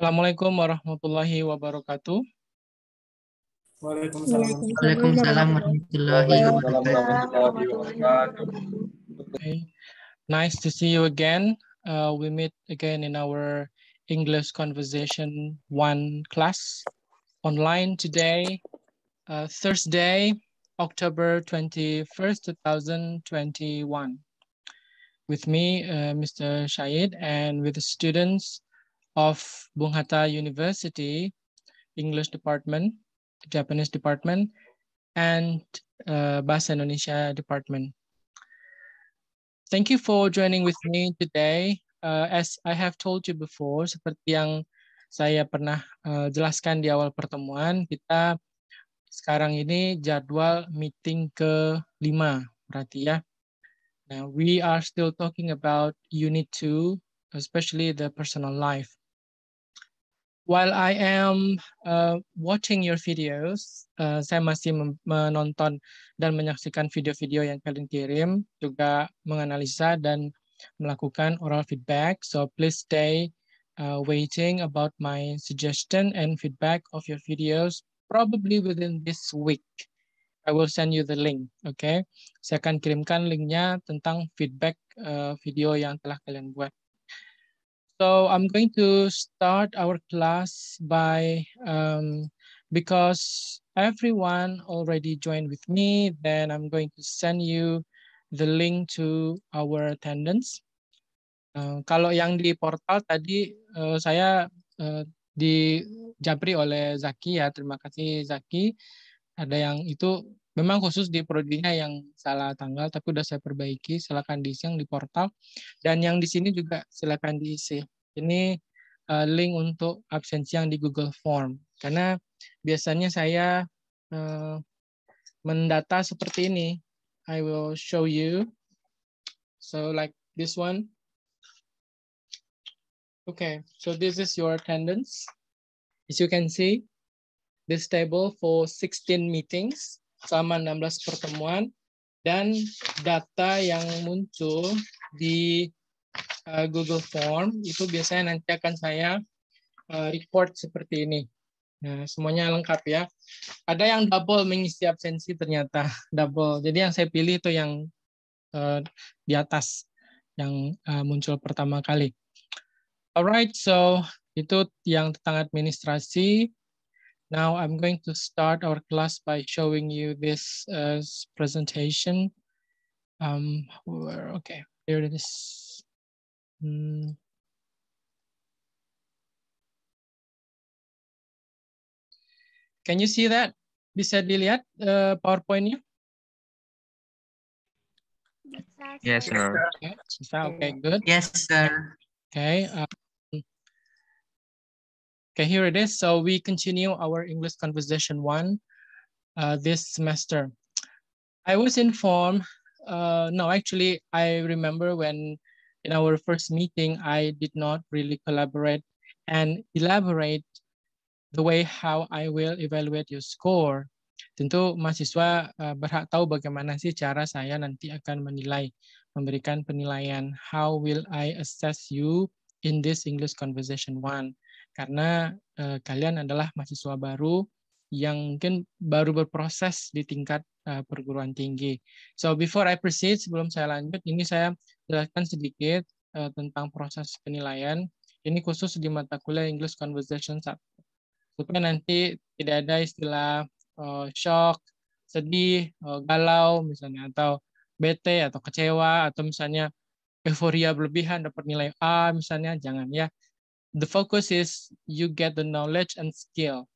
Assalamualaikum warahmatullahi wabarakatuh. Waalaikumsalam, warahmatullahi wabarakatuh. Nice to see you again. Uh, we meet again in our English Conversation 1 class online today, uh, Thursday, October 21st, 2021. With me, uh, Mr. Shahid, and with the students, of Bung Hatta University, English Department, Japanese Department, and uh, Bahasa Indonesia Department. Thank you for joining with me today. Uh, as I have told you before, seperti yang saya pernah uh, jelaskan di awal pertemuan, kita sekarang ini jadwal meeting ke-5 berarti ya. Now, nah, we are still talking about unit 2, especially the personal life while I am uh, watching your videos, uh, saya masih menonton dan menyaksikan video-video yang kalian kirim, juga menganalisa dan melakukan oral feedback. So please stay uh, waiting about my suggestion and feedback of your videos probably within this week. I will send you the link, oke? Okay? Saya akan kirimkan linknya tentang feedback uh, video yang telah kalian buat. So I'm going to start our class by, um, because everyone already joined with me, then I'm going to send you the link to our attendance. Uh, kalau yang di portal tadi uh, saya uh, dijabri oleh Zaki ya, terima kasih Zaki. Ada yang itu Memang khusus di prodinya yang salah tanggal, tapi udah saya perbaiki. Silakan diisi yang di portal. Dan yang di sini juga silakan diisi. Ini uh, link untuk absensi yang di Google Form. Karena biasanya saya uh, mendata seperti ini. I will show you. So like this one. Okay, so this is your attendance. As you can see, this table for 16 meetings selama 16 pertemuan dan data yang muncul di uh, Google Form itu biasanya nanti akan saya uh, report seperti ini. Nah, semuanya lengkap ya. Ada yang double mengisi absensi ternyata, double. Jadi yang saya pilih itu yang uh, di atas yang uh, muncul pertama kali. Alright, so itu yang tentang administrasi. Now I'm going to start our class by showing you this uh, presentation. Um, where, okay, here it is. Mm. Can you see that? Bisa dilihat uh, PowerPoint-nya? Yes, sir. Okay, okay good. Yes, sir. Okay, uh, Okay, here it is. So we continue our English conversation one uh, this semester. I was informed, uh, no, actually, I remember when in our first meeting, I did not really collaborate and elaborate the way how I will evaluate your score. Tentu mahasiswa uh, berhak tahu bagaimana sih cara saya nanti akan menilai, memberikan penilaian. How will I assess you in this English conversation one? karena eh, kalian adalah mahasiswa baru yang mungkin baru berproses di tingkat uh, perguruan tinggi. So before I proceed, sebelum saya lanjut, ini saya jelaskan sedikit uh, tentang proses penilaian. Ini khusus di mata kuliah English Conversation 1. Supaya nanti tidak ada istilah uh, shock, sedih, uh, galau misalnya, atau bete, atau kecewa, atau misalnya euforia berlebihan dapat nilai A misalnya, jangan ya the focus is you get the knowledge and skill.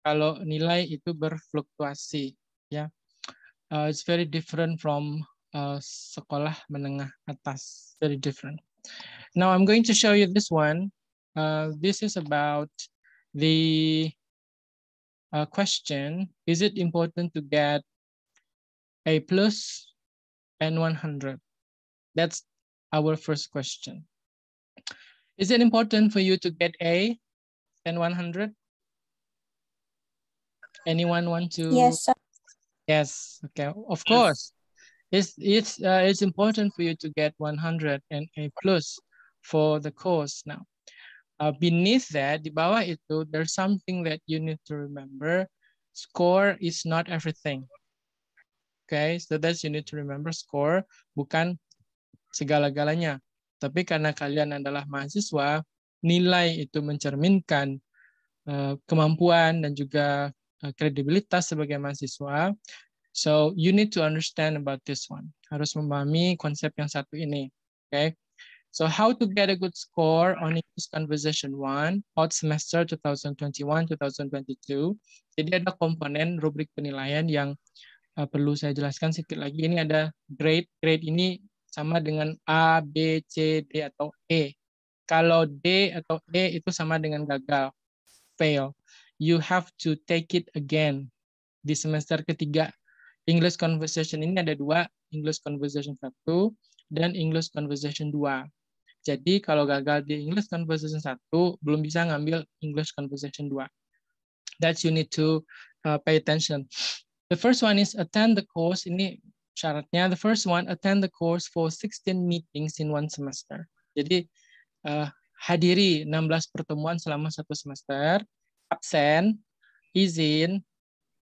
Kalau nilai itu berfluktuasi, ya. Uh, it's very different from uh, sekolah menengah atas. Very different. Now I'm going to show you this one. Uh, this is about the uh, question: Is it important to get a plus and 100? That's our first question. Is it important for you to get A and 100? Anyone want to? Yes. Sir. Yes, okay, of course. It's, it's, uh, it's important for you to get 100 and A plus for the course now. Uh, beneath that, di bawah itu, there's something that you need to remember. Score is not everything. Okay, so that's you need to remember score bukan segala-galanya. Tapi karena kalian adalah mahasiswa, nilai itu mencerminkan eh, kemampuan dan juga eh, kredibilitas sebagai mahasiswa. So you need to understand about this one. Harus memahami konsep yang satu ini. Okay. So how to get a good score on English Conversation 1 out semester 2021-2022. Jadi ada komponen rubrik penilaian yang eh, perlu saya jelaskan sedikit lagi. Ini ada grade. Grade ini sama dengan A, B, C, D, atau E. Kalau D atau E itu sama dengan gagal, fail. You have to take it again. Di semester ketiga, English Conversation ini ada dua, English Conversation satu dan English Conversation dua Jadi kalau gagal di English Conversation satu belum bisa ngambil English Conversation dua That you need to uh, pay attention. The first one is attend the course. Ini Syaratnya the first one attend the course for 16 meetings in one semester. Jadi uh, hadiri 16 pertemuan selama satu semester, absen, izin,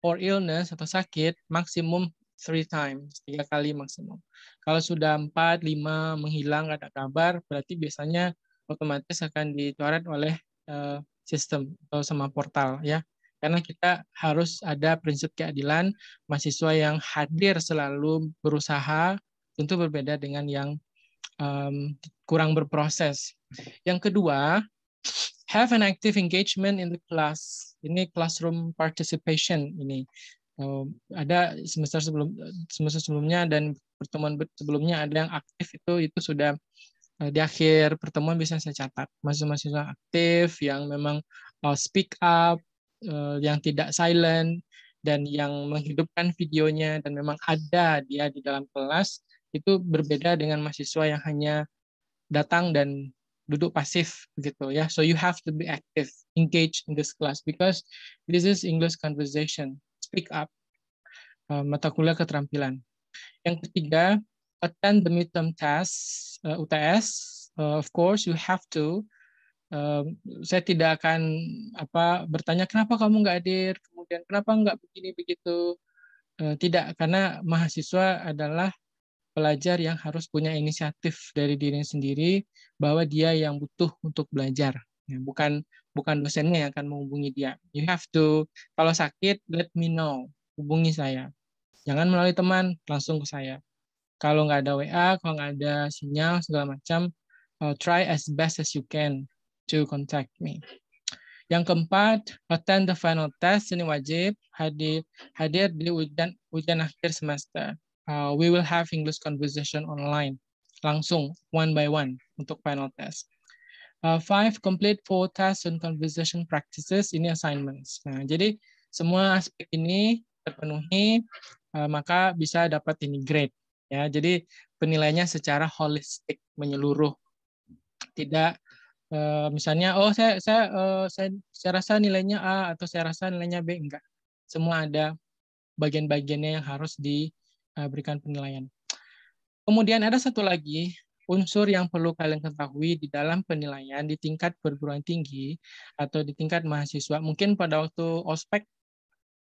or illness atau sakit maksimum three times, tiga kali maksimum. Kalau sudah empat, lima, menghilang, ada kabar, berarti biasanya otomatis akan dicoret oleh uh, sistem atau sama portal ya. Karena kita harus ada prinsip keadilan, mahasiswa yang hadir selalu berusaha, tentu berbeda dengan yang um, kurang berproses. Yang kedua, have an active engagement in the class. Ini classroom participation ini. Um, ada semester sebelum semester sebelumnya dan pertemuan sebelumnya ada yang aktif itu itu sudah uh, di akhir pertemuan bisa saya catat mahasiswa-mahasiswa aktif yang memang eh, speak up uh, yang tidak silent dan yang menghidupkan videonya dan memang ada dia di dalam kelas itu berbeda dengan mahasiswa yang hanya datang dan duduk pasif gitu ya. So you have to be active, engage in this class because this is English conversation. Speak up. Uh, mata kuliah keterampilan. Yang ketiga, attend the midterm test uh, UTS. Uh, eh, of course, you have to saya tidak akan apa bertanya kenapa kamu nggak hadir kemudian kenapa nggak begini begitu eh, tidak karena mahasiswa adalah pelajar yang harus punya inisiatif dari diri sendiri bahwa dia yang butuh untuk belajar ya, bukan bukan dosennya yang akan menghubungi dia you have to kalau sakit let me know hubungi saya jangan melalui teman langsung ke saya kalau nggak ada WA kalau nggak ada sinyal segala macam eh, try as best as you can to contact me. Yang keempat, attend the final test ini wajib hadir hadir di ujian ujian akhir semester. Uh, we will have English conversation online langsung one by one untuk final test. Uh, five, complete four tests and conversation practices ini assignments. Nah, jadi semua aspek ini terpenuhi uh, maka bisa dapat ini grade ya. Jadi penilaiannya secara holistik menyeluruh tidak Eh, misalnya oh saya saya, uh, saya saya rasa nilainya A atau saya rasa nilainya B enggak. Semua ada bagian-bagiannya yang harus diberikan eh, penilaian. Kemudian ada satu lagi unsur yang perlu kalian ketahui di dalam penilaian di tingkat perguruan tinggi atau di tingkat mahasiswa. Mungkin pada waktu ospek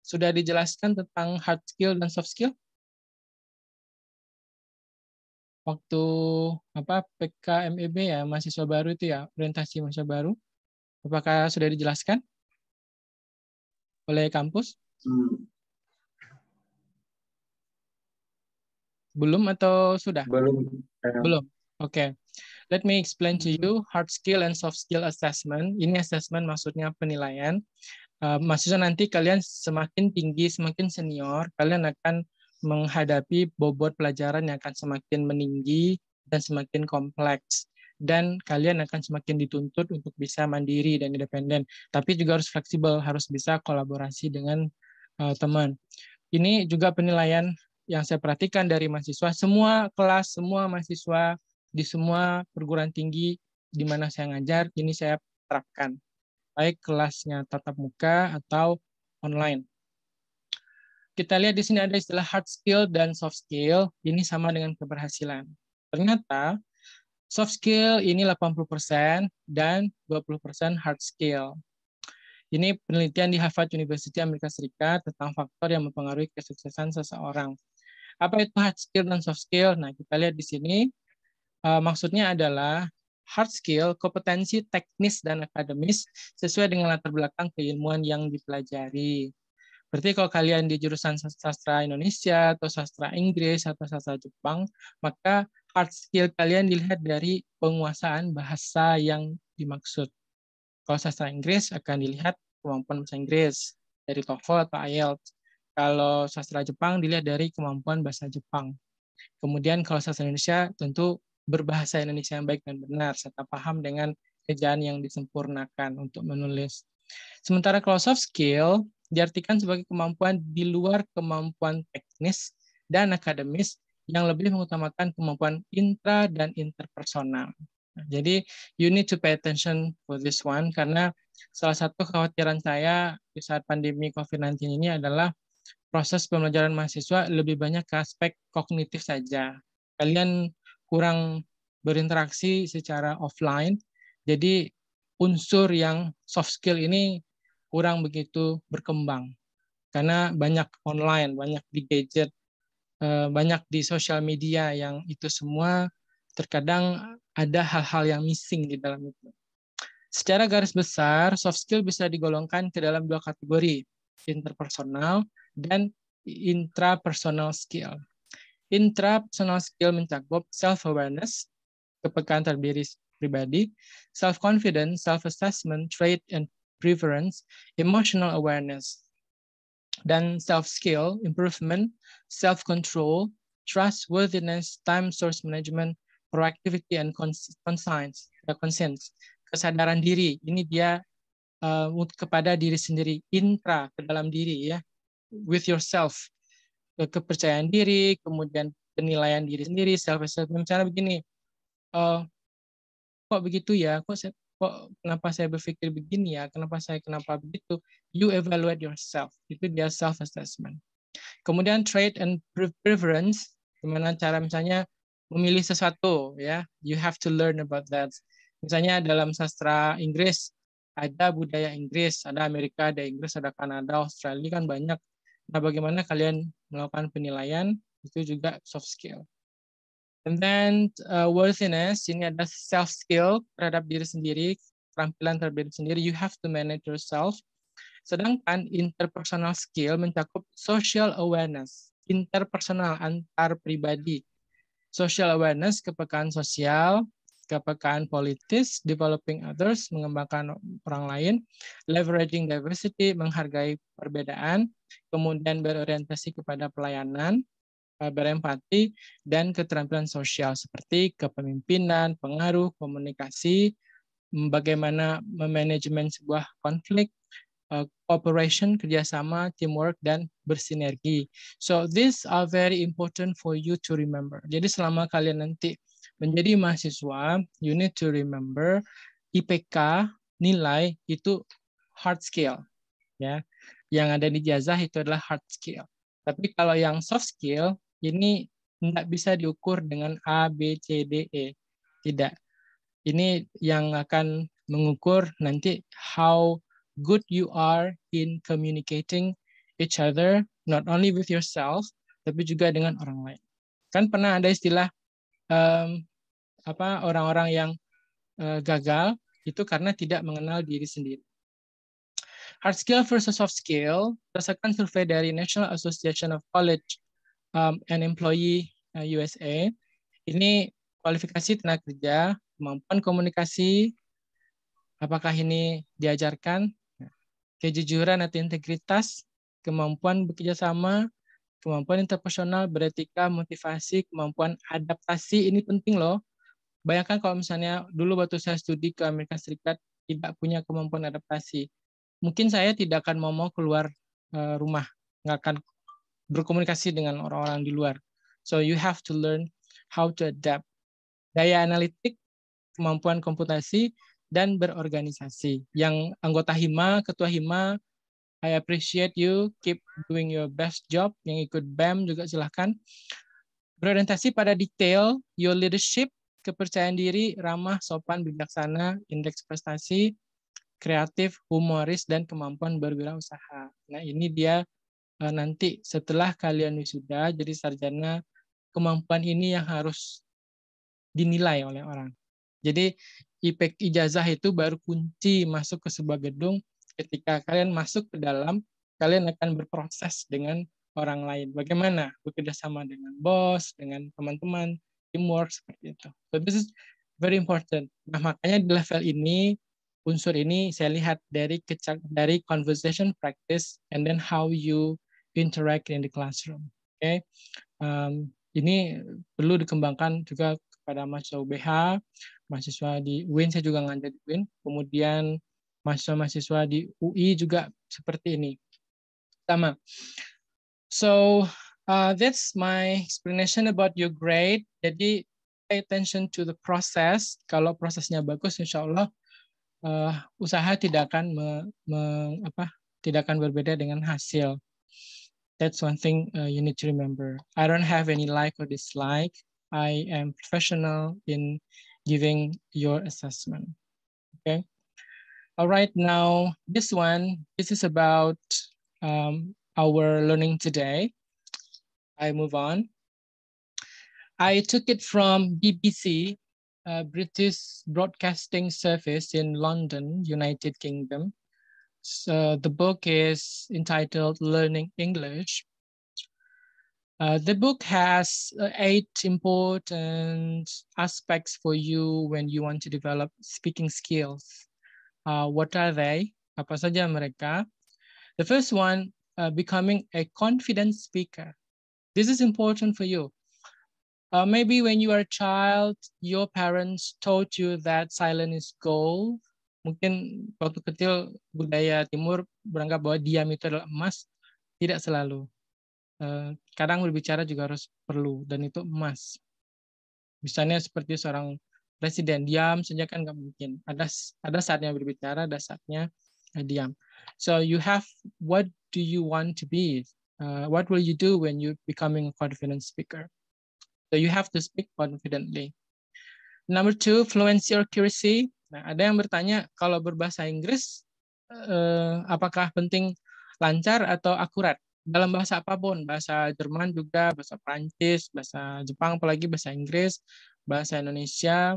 sudah dijelaskan tentang hard skill dan soft skill waktu apa PKMEB ya mahasiswa baru itu ya orientasi mahasiswa baru apakah sudah dijelaskan oleh kampus hmm. belum atau sudah belum belum oke okay. let me explain to you hard skill and soft skill assessment ini assessment maksudnya penilaian uh, eh, maksudnya nanti kalian semakin tinggi semakin senior kalian akan menghadapi bobot pelajaran yang akan semakin meninggi dan semakin kompleks dan kalian akan semakin dituntut untuk bisa mandiri dan independen. Tapi juga harus fleksibel, harus bisa kolaborasi dengan uh, teman. Ini juga penilaian yang saya perhatikan dari mahasiswa. Semua kelas, semua mahasiswa di semua perguruan tinggi di mana saya ngajar, ini saya terapkan. Baik kelasnya tatap muka atau online kita lihat di sini ada istilah hard skill dan soft skill. Ini sama dengan keberhasilan. Ternyata soft skill ini 80% dan 20% hard skill. Ini penelitian di Harvard University Amerika Serikat tentang faktor yang mempengaruhi kesuksesan seseorang. Apa itu hard skill dan soft skill? Nah, kita lihat di sini eh, maksudnya adalah hard skill, kompetensi teknis dan akademis sesuai dengan latar belakang keilmuan yang dipelajari. Berarti kalau kalian di jurusan sastra Indonesia atau sastra Inggris atau sastra Jepang, maka hard skill kalian dilihat dari penguasaan bahasa yang dimaksud. Kalau sastra Inggris akan dilihat kemampuan bahasa Inggris dari TOEFL atau IELTS. Kalau sastra Jepang dilihat dari kemampuan bahasa Jepang. Kemudian kalau sastra Indonesia tentu berbahasa Indonesia yang baik dan benar serta paham dengan kerjaan yang disempurnakan untuk menulis. Sementara kalau soft skill diartikan sebagai kemampuan di luar kemampuan teknis dan akademis yang lebih mengutamakan kemampuan intra dan interpersonal. Nah, jadi you need to pay attention for this one karena salah satu kekhawatiran saya di saat pandemi COVID-19 ini adalah proses pembelajaran mahasiswa lebih banyak ke aspek kognitif saja. Kalian kurang berinteraksi secara offline. Jadi unsur yang soft skill ini kurang begitu berkembang karena banyak online, banyak di gadget, eh, banyak di sosial media yang itu semua terkadang ada hal-hal yang missing di dalam itu. Secara garis besar, soft skill bisa digolongkan ke dalam dua kategori, interpersonal dan intrapersonal skill. Intrapersonal skill mencakup self-awareness, kepekaan terdiri pribadi, self-confidence, self-assessment, trait, and preference, emotional awareness, dan self-skill, improvement, self-control, trustworthiness, time source management, proactivity, and conscience, conscience kesadaran diri. Ini dia uh, kepada diri sendiri, intra, ke dalam diri ya, with yourself, kepercayaan diri, kemudian penilaian diri sendiri, self-assessment, misalnya begini, uh, kok begitu ya, kok saya, kok kenapa saya berpikir begini ya, kenapa saya kenapa begitu. You evaluate yourself. Itu dia self assessment. Kemudian trade and preference, gimana cara misalnya memilih sesuatu ya. You have to learn about that. Misalnya dalam sastra Inggris ada budaya Inggris, ada Amerika, ada Inggris, ada Kanada, Australia kan banyak. Nah, bagaimana kalian melakukan penilaian itu juga soft skill. And then uh, worthiness, ini ada self skill terhadap diri sendiri, keterampilan terhadap diri sendiri, you have to manage yourself. Sedangkan interpersonal skill mencakup social awareness, interpersonal antar pribadi, social awareness, kepekaan sosial, kepekaan politis, developing others, mengembangkan orang lain, leveraging diversity, menghargai perbedaan, kemudian berorientasi kepada pelayanan, Eh, berempati, dan keterampilan sosial seperti kepemimpinan, pengaruh, komunikasi, bagaimana memanajemen sebuah konflik, eh, cooperation, kerjasama, teamwork, dan bersinergi. So these are very important for you to remember. Jadi selama kalian nanti menjadi mahasiswa, you need to remember IPK, nilai itu hard skill. ya Yang ada di jazah itu adalah hard skill. Tapi kalau yang soft skill ini tidak bisa diukur dengan A, B, C, D, E. Tidak. Ini yang akan mengukur nanti how good you are in communicating each other, not only with yourself, tapi juga dengan orang lain. Kan pernah ada istilah um, apa orang-orang yang uh, gagal itu karena tidak mengenal diri sendiri. Hard skill versus soft skill berdasarkan survei dari National Association of College um, an employee uh, USA. Ini kualifikasi tenaga kerja, kemampuan komunikasi, apakah ini diajarkan, kejujuran atau integritas, kemampuan bekerja sama, kemampuan interpersonal, beretika, motivasi, kemampuan adaptasi ini penting loh. Bayangkan kalau misalnya dulu waktu saya studi ke Amerika Serikat tidak punya kemampuan adaptasi, mungkin saya tidak akan mau mau keluar uh, rumah, nggak akan berkomunikasi dengan orang-orang di luar. So you have to learn how to adapt daya analitik, kemampuan komputasi, dan berorganisasi. Yang anggota HIMA, ketua HIMA, I appreciate you, keep doing your best job. Yang ikut BEM juga silahkan. Berorientasi pada detail, your leadership, kepercayaan diri, ramah, sopan, bijaksana, indeks prestasi, kreatif, humoris, dan kemampuan berwirausaha. Nah, ini dia Eh, nanti setelah kalian wisuda jadi sarjana kemampuan ini yang harus dinilai oleh orang. Jadi IPK ijazah itu baru kunci masuk ke sebuah gedung. Ketika kalian masuk ke dalam, kalian akan berproses dengan orang lain. Bagaimana bekerjasama dengan bos, dengan teman-teman, teamwork seperti itu. So this is very important. Nah makanya di level ini unsur ini saya lihat dari dari conversation practice and then how you interact in the classroom. Oke, okay? um, ini perlu dikembangkan juga kepada mahasiswa UBH, mahasiswa di UIN saya juga ngajar di UIN, kemudian mahasiswa-mahasiswa di UI juga seperti ini. Sama. So uh, that's my explanation about your grade. Jadi pay attention to the process. Kalau prosesnya bagus, insya Allah uh, usaha tidak akan me, me, apa, tidak akan berbeda dengan hasil. that's one thing uh, you need to remember. I don't have any like or dislike. I am professional in giving your assessment, okay? All right, now this one, this is about um, our learning today. I move on. I took it from BBC, uh, British Broadcasting Service in London, United Kingdom. So the book is entitled Learning English. Uh, the book has uh, eight important aspects for you when you want to develop speaking skills. Uh, what are they? Apa saja mereka? The first one, uh, becoming a confident speaker. This is important for you. Uh, maybe when you are a child, your parents taught you that silence is gold mungkin waktu kecil budaya timur beranggap bahwa diam itu adalah emas tidak selalu eh, kadang berbicara juga harus perlu dan itu emas misalnya seperti seorang presiden diam saja kan nggak mungkin ada ada saatnya berbicara ada saatnya eh, diam so you have what do you want to be uh, what will you do when you becoming a confident speaker so you have to speak confidently number two fluency or accuracy Nah, ada yang bertanya kalau berbahasa Inggris eh, apakah penting lancar atau akurat dalam bahasa apapun, bahasa Jerman juga, bahasa Prancis, bahasa Jepang apalagi bahasa Inggris, bahasa Indonesia,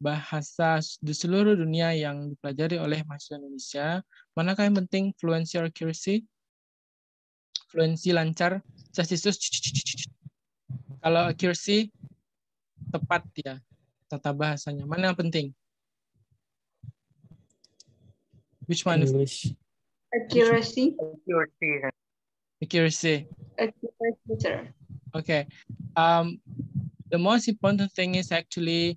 bahasa di seluruh dunia yang dipelajari oleh mahasiswa Indonesia, manakah yang penting fluency or accuracy? Fluency lancar, sasisus. Kalau accuracy tepat ya tata bahasanya. Mana yang penting? Which one? English. Accuracy. Accuracy. Accuracy. Accuracy, sir. Okay. Um, the most important thing is actually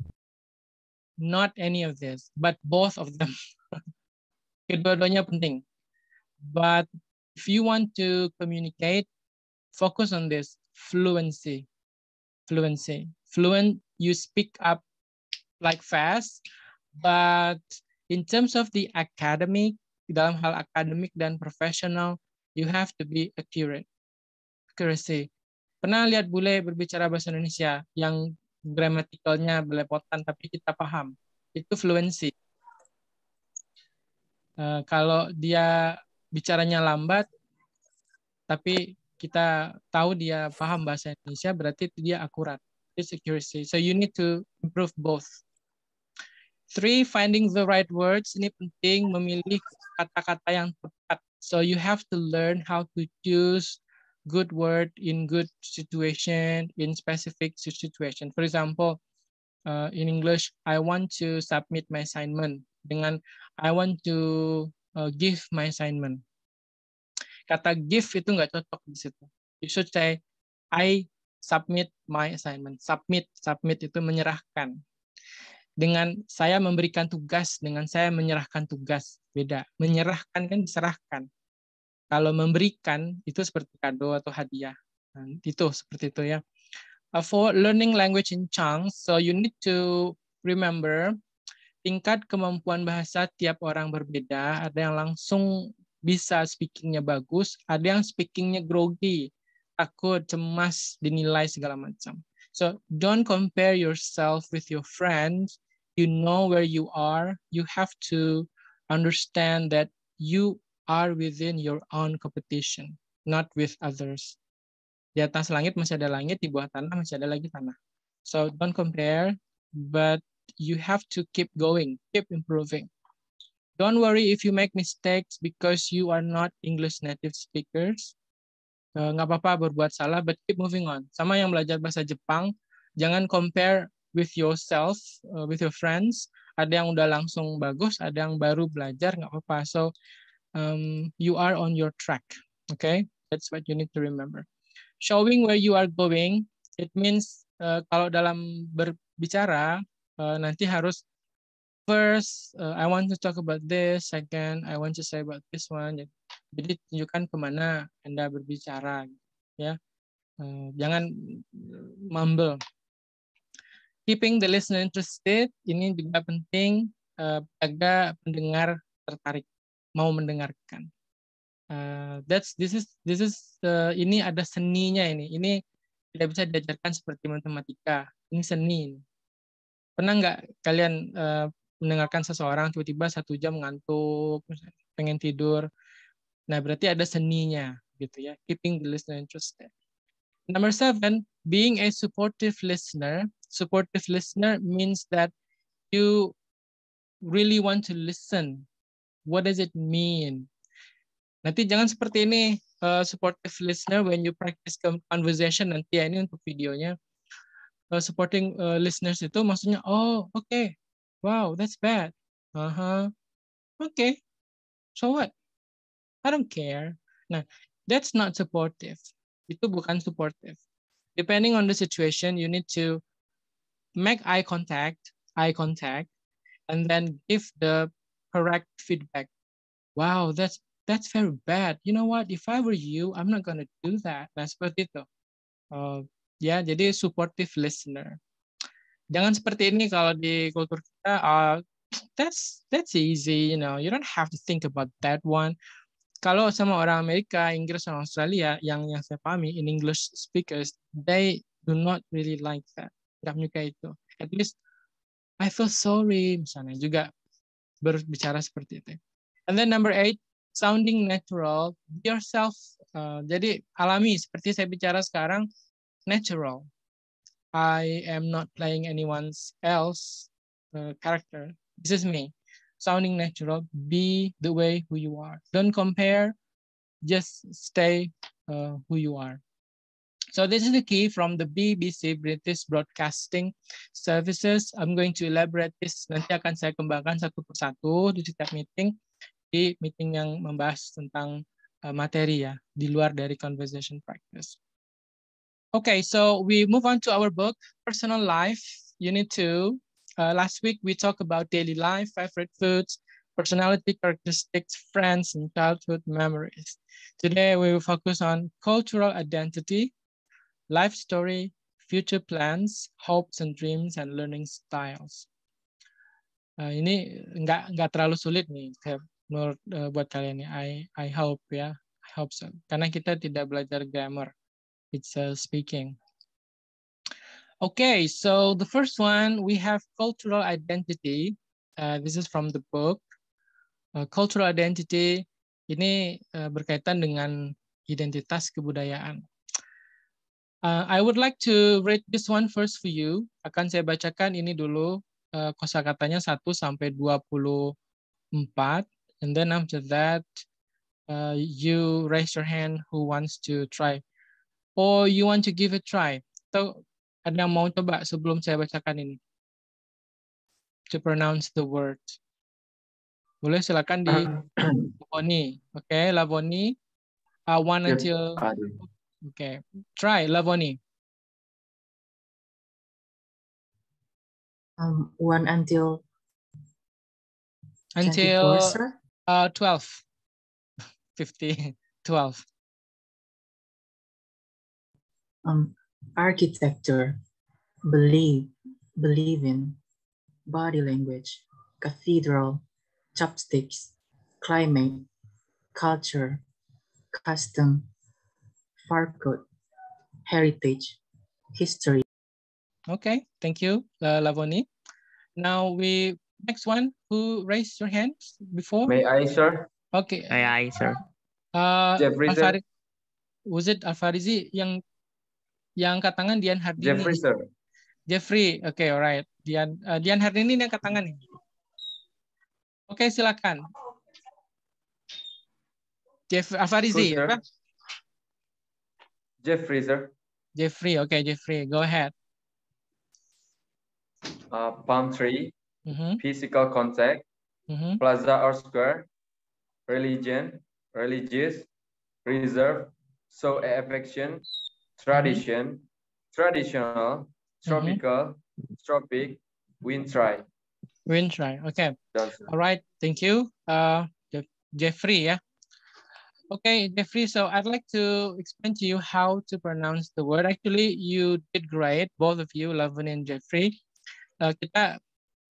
not any of this, but both of them. Kedua-duanya penting. But if you want to communicate, focus on this fluency. Fluency. Fluent, you speak up like fast, but In terms of the academic, dalam hal akademik dan profesional, you have to be accurate. Accuracy. Pernah lihat bule berbicara bahasa Indonesia yang grammaticalnya belepotan tapi kita paham. Itu fluency. Uh, kalau dia bicaranya lambat, tapi kita tahu dia paham bahasa Indonesia, berarti dia akurat. It's accuracy. So you need to improve both. Three, finding the right words. Ini penting memilih kata-kata yang tepat. So you have to learn how to choose good word in good situation, in specific situation. For example, uh, in English, I want to submit my assignment. Dengan I want to uh, give my assignment. Kata give itu nggak cocok di situ. You should say, I submit my assignment. Submit, submit itu menyerahkan dengan saya memberikan tugas, dengan saya menyerahkan tugas. Beda. Menyerahkan kan diserahkan. Kalau memberikan itu seperti kado atau hadiah. Nah, itu seperti itu ya. Uh, for learning language in chunks, so you need to remember tingkat kemampuan bahasa tiap orang berbeda. Ada yang langsung bisa speakingnya bagus, ada yang speakingnya grogi, takut, cemas, dinilai segala macam. So don't compare yourself with your friends. You know where you are. You have to understand that you are within your own competition, not with others. Di atas langit masih ada langit, di bawah tanah masih ada lagi tanah. So don't compare, but you have to keep going, keep improving. Don't worry if you make mistakes because you are not English native speakers. Eh, nggak apa-apa berbuat salah but keep moving on sama yang belajar bahasa Jepang jangan compare with yourself uh, with your friends ada yang udah langsung bagus ada yang baru belajar nggak apa-apa so um, you are on your track okay that's what you need to remember showing where you are going it means uh, kalau dalam berbicara uh, nanti harus first uh, I want to talk about this second I want to say about this one jadi tunjukkan kemana Anda berbicara, ya. Eh, jangan eh, mumble. Keeping the listener interested ini juga penting eh, jaga pendengar tertarik mau mendengarkan. that's this is this is ini ada seninya ini. Ini tidak bisa diajarkan seperti matematika. Ini seni. Pernah nggak kalian mendengarkan seseorang tiba-tiba satu jam ngantuk, pengen tidur, Nah, berarti ada seninya gitu ya, keeping the listener interested. Number seven, being a supportive listener. Supportive listener means that you really want to listen. What does it mean? Nanti jangan seperti ini, uh, supportive listener when you practice conversation nanti ya, ini untuk videonya. Uh, supporting uh, listeners itu maksudnya, oh oke, okay. wow, that's bad. Uh -huh. Oke, okay. so what? I don't care. Nah, that's not supportive. Itu bukan supportive. Depending on the situation, you need to make eye contact, eye contact, and then give the correct feedback. Wow, that's that's very bad. You know what? If I were you, I'm not gonna do that. Nah, seperti itu. Uh, ya, jadi supportive listener. Jangan seperti ini kalau di kultur kita. Uh, that's that's easy. You know, you don't have to think about that one kalau sama orang Amerika, Inggris sama Australia yang yang saya pahami in English speakers, they do not really like that. Tidak menyuka itu. At least I feel sorry misalnya juga berbicara seperti itu. And then number eight, sounding natural, be yourself. Uh, jadi alami seperti saya bicara sekarang, natural. I am not playing anyone else uh, character. This is me sounding natural. Be the way who you are. Don't compare, just stay uh, who you are. So this is the key from the BBC, British Broadcasting Services. I'm going to elaborate this. Nanti akan saya kembangkan satu persatu di setiap meeting. Di meeting yang membahas tentang uh, materi ya, di luar dari conversation practice. Okay, so we move on to our book, Personal Life, Unit 2, Uh, last week, we talked about daily life, favorite foods, personality characteristics, friends, and childhood memories. Today, we will focus on cultural identity, life story, future plans, hopes and dreams, and learning styles. Uh, ini nggak nggak terlalu sulit nih menurut uh, buat kalian nih. I I hope ya, I hope so. Karena kita tidak belajar grammar, it's uh, speaking. Okay, so the first one, we have cultural identity. Uh, this is from the book. Uh, cultural identity ini uh, berkaitan dengan identitas kebudayaan. Uh, I would like to read this one first for you. Akan saya bacakan ini dulu uh, katanya 1 sampai 24 and then after that uh, you raise your hand who wants to try or you want to give a try. So ada yang mau coba sebelum saya bacakan ini? To pronounce the word. Boleh silakan di Lavoni. Oke, okay, Lavoni. I one until... Iya, Oke, try Lavoni. Um, one until... Until uh, 12. Um, architecture, believe, believe in, body language, cathedral, chopsticks, climate, culture, custom, far code, heritage, history. Okay, thank you, uh, Lavoni. Now we next one who raised your hand before. May I, sir? Okay. May I, sir? Uh, Jeffrey. Was it Alfarizi yang yang angkat tangan Dian Hardini. Jeffrey, sir. Jeffrey, oke, okay, alright. Dian uh, Dian Hardini ini angkat tangan nih. Oke, okay, silakan. Jeff Alfarizi, uh, apa? Jeffrey, sir. Jeffrey, oke, okay, Jeffrey, go ahead. Uh, palm tree, mm -hmm. physical contact, mm -hmm. plaza or square, religion, religious, reserve, so affection, tradition, traditional, tropical, mm-hmm. tropic, wind try. Wind try. Okay. alright, All right. Thank you, uh, Jeffrey. Yeah. Okay, Jeffrey. So I'd like to explain to you how to pronounce the word. Actually, you did great, both of you, Lavin and Jeffrey. Uh, kita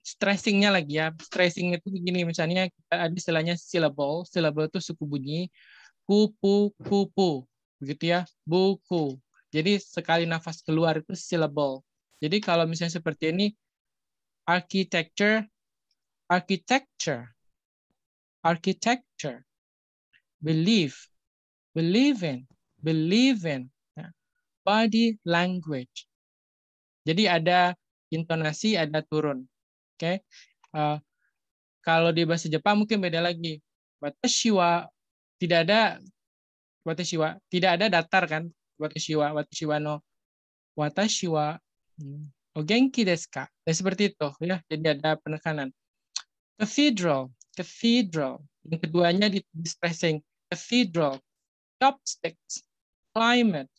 stressingnya lagi ya. Stressing itu begini, misalnya kita ada istilahnya syllable. Syllable itu suku bunyi. Kupu, kupu. Begitu ya. Buku, jadi sekali nafas keluar itu syllable. Jadi kalau misalnya seperti ini, architecture, architecture, architecture, believe, believe in, believe in, ya. body language. Jadi ada intonasi, ada turun. Oke. Okay? Uh, eh, kalau di bahasa Jepang mungkin beda lagi. Watashiwa tidak ada watashiwa, tidak ada datar kan? watashi wa watashi wa no watashi wa hmm, o oh, genki desu ka. nah, seperti itu ya. Jadi ada penekanan. Cathedral, cathedral. Yang keduanya di stressing. Cathedral, chopsticks, climate,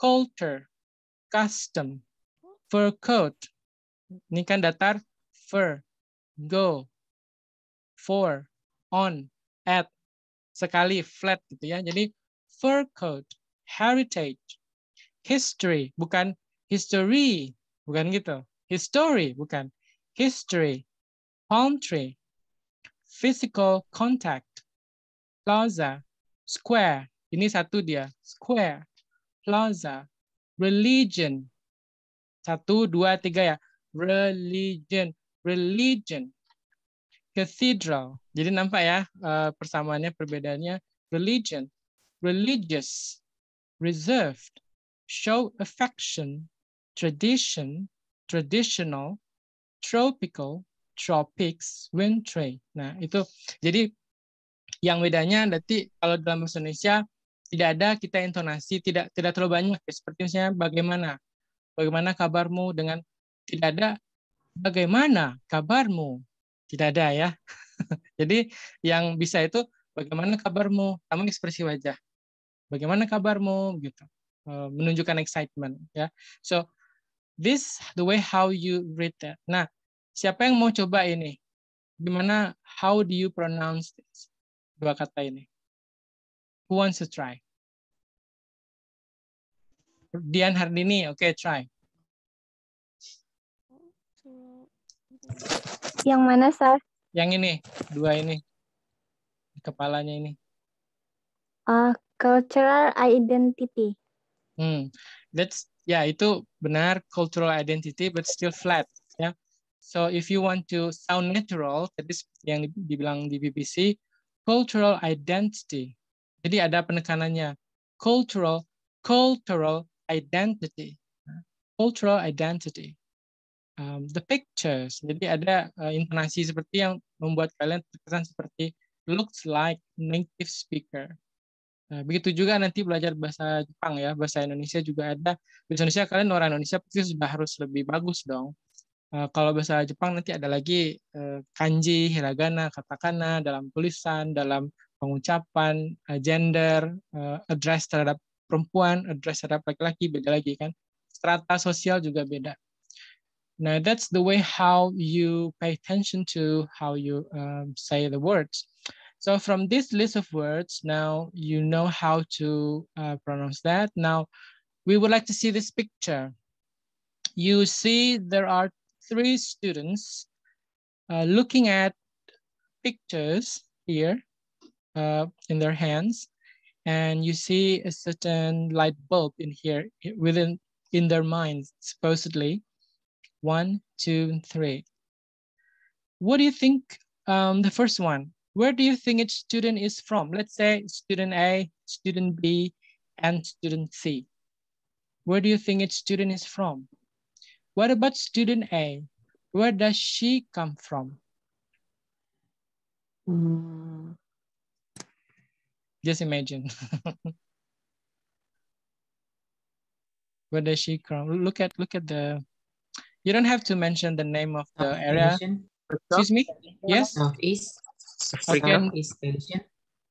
culture, custom, fur coat. Ini kan datar fur, go, for, on, at, sekali flat gitu ya. Jadi fur coat, heritage, history, bukan history, bukan gitu. History, bukan. History, palm tree, physical contact, plaza, square. Ini satu dia, square, plaza, religion. Satu, dua, tiga ya. Religion, religion, cathedral. Jadi nampak ya eh, persamaannya, perbedaannya. Religion, religious, reserved, show affection, tradition, traditional, tropical, tropics, wintry. Nah, itu jadi yang bedanya nanti kalau dalam bahasa Indonesia tidak ada kita intonasi tidak tidak terlalu banyak seperti misalnya bagaimana bagaimana kabarmu dengan tidak ada bagaimana kabarmu tidak ada ya jadi yang bisa itu bagaimana kabarmu sama ekspresi wajah bagaimana kabarmu gitu uh, menunjukkan excitement ya so this the way how you read that nah siapa yang mau coba ini gimana how do you pronounce this dua kata ini who wants to try Dian Hardini, oke okay, try. Yang mana, sah? Yang ini, dua ini. Kepalanya ini. Ah, Cultural identity. Hmm, that's yeah, itu benar cultural identity, but still flat. Ya. Yeah. So if you want to sound natural, tadi seperti yang dibilang di BBC, cultural identity. Jadi ada penekanannya. Cultural, cultural identity. Cultural identity. Um, the pictures. Jadi ada uh, intonasi seperti yang membuat kalian terkesan seperti looks like native speaker. Nah, begitu juga nanti belajar bahasa Jepang ya, bahasa Indonesia juga ada. Bahasa Indonesia kalian orang Indonesia pasti sudah harus lebih bagus dong. Uh, kalau bahasa Jepang nanti ada lagi uh, kanji, hiragana, katakana dalam tulisan, dalam pengucapan, uh, gender, address terhadap perempuan, address terhadap laki-laki beda lagi kan. Strata sosial juga beda. Nah, that's the way how you pay attention to how you um, say the words. So from this list of words, now you know how to uh, pronounce that. Now, we would like to see this picture. You see there are three students uh, looking at pictures here uh, in their hands. And you see a certain light bulb in here within in their minds, supposedly. One, two, three. What do you think um, the first one? where do you think each student is from? Let's say student A, student B, and student C. Where do you think each student is from? What about student A? Where does she come from? Mm. Just imagine. Where does she come? Look at look at the. You don't have to mention the name of the uh, area. Excuse me. Yes. Northeast. Africa. Second is Asia.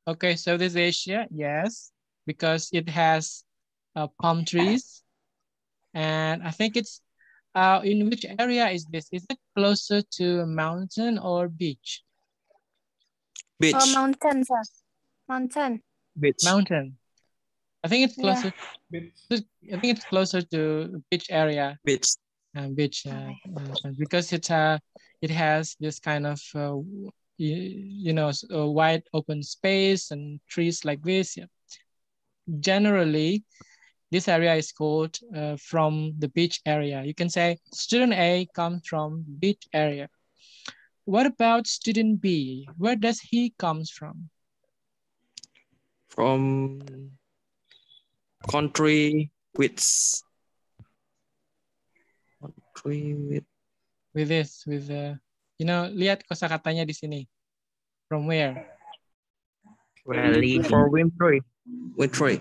Okay, Southeast Asia, yes, because it has uh, palm trees. And I think it's, uh, in which area is this? Is it closer to mountain or beach? Beach. Oh, mountain, sir. Mountain. Beach. Mountain. I think it's closer. Yeah. I think it's closer to beach area. Beach. Uh, beach, uh, because it uh, it has this kind of uh, you, you know, a wide open space and trees like this. Yeah. Generally, this area is called uh, from the beach area. You can say student A comes from beach area. What about student B? Where does he comes from? From country with country with with this with the you know lihat kosakatanya di sini from where? Religion. For Wintry, Wintry.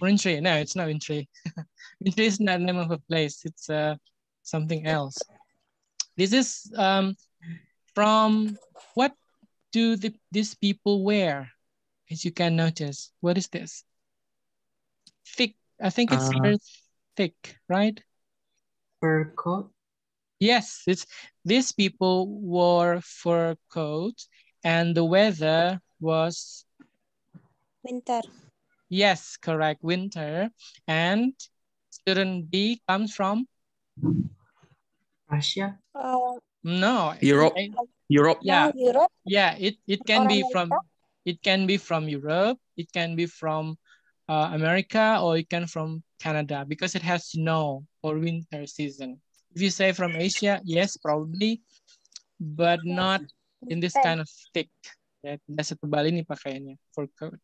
Wintry. No, it's not Wintry. Wintry is not the name of a place. It's uh, something else. This is um, from what do the, these people wear? As you can notice, what is this? Thick. I think it's uh, thick, right? Fur coat. Yes, it's these people wore fur coats and the weather was? Winter. Yes, correct, winter. And student B comes from? Russia. Uh, no. Europe. I, Europe. Yeah. Europe. Yeah, it, it can or be America? from it can be from Europe, it can be from uh, America, or it can from Canada because it has snow or winter season. If you say from Asia, yes, probably, but not in this kind of thick. Ya, tidak setebal ini pakaiannya, for coat.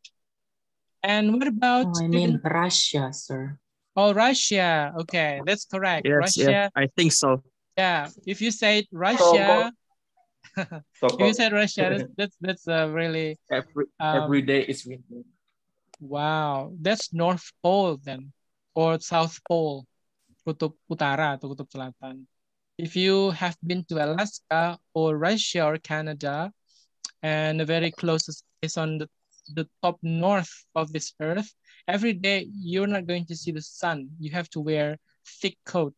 And what about... Oh, I mean Russia, sir. Oh, Russia. Okay, that's correct. Yes, Russia. Yeah, I think so. Yeah, if you say Russia... if you said Russia, that's that's, a uh, really... Every, um, every day is winter. Wow, that's North Pole then. Or South Pole. Kutub Utara atau Kutub Selatan if you have been to Alaska or Russia or Canada, and the very closest is on the, the top north of this earth, every day you're not going to see the sun. You have to wear thick coat.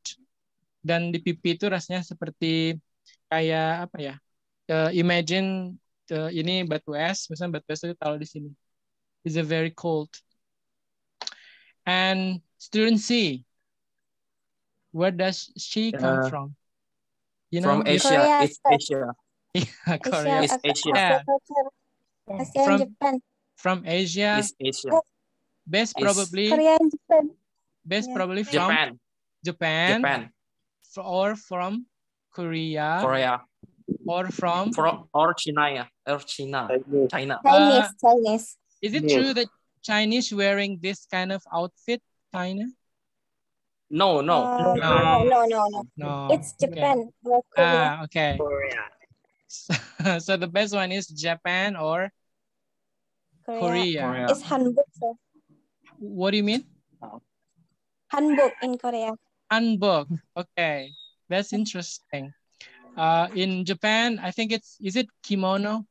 Dan di pipi itu rasanya seperti kayak apa ya? Uh, imagine the, eh, ini batu es, misalnya batu es itu taruh di sini. It's a very cold. And student C, where does she come from? You know, from Asia, Korea, East Asia. Yeah, Korea, East Asia. Yeah. Asia from, Japan. from Asia, it's Asia. Best East. probably Korea and Japan. Best yeah. probably from Japan. Japan. Japan. Or from Korea. Korea. Or from from or China or China. China. Chinese, uh, Chinese. Is it yes. true that Chinese wearing this kind of outfit? China. No, no. Uh, no. no, no, no, no. It's Japan. Okay. Ah, okay. Korea. So, so the best one is Japan or Korea. Korea. Korea. It's Hanbok. What do you mean? Oh. Hanbok in Korea. Hanbok. Okay. That's interesting. Uh, in Japan, I think it's, is it kimono?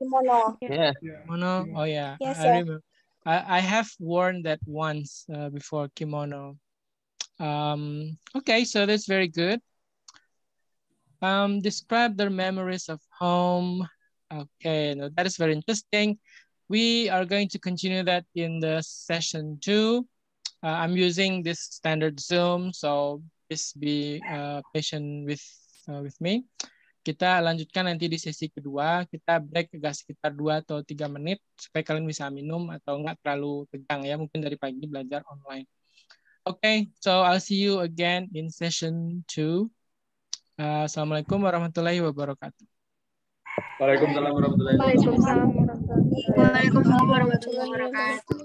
Kimono. Yeah. Kimono. Oh, yeah. Yes, I, I, I have worn that once uh, before, kimono. Um, okay, so that's very good. Um, describe their memories of home. Okay, no, that is very interesting. We are going to continue that in the session two. Uh, I'm using this standard Zoom, so please be uh, patient with uh, with me. Kita lanjutkan nanti di sesi kedua, kita break agak sekitar 2 atau 3 menit supaya kalian bisa minum atau enggak terlalu tegang ya, mungkin dari pagi belajar online. Okay, so I'll see you again in session two. Uh, Assalamualaikum warahmatullahi wabarakatuh. Waalaikumsalam warahmatullahi wabarakatuh. Waalaikumsalam warahmatullahi wabarakatuh.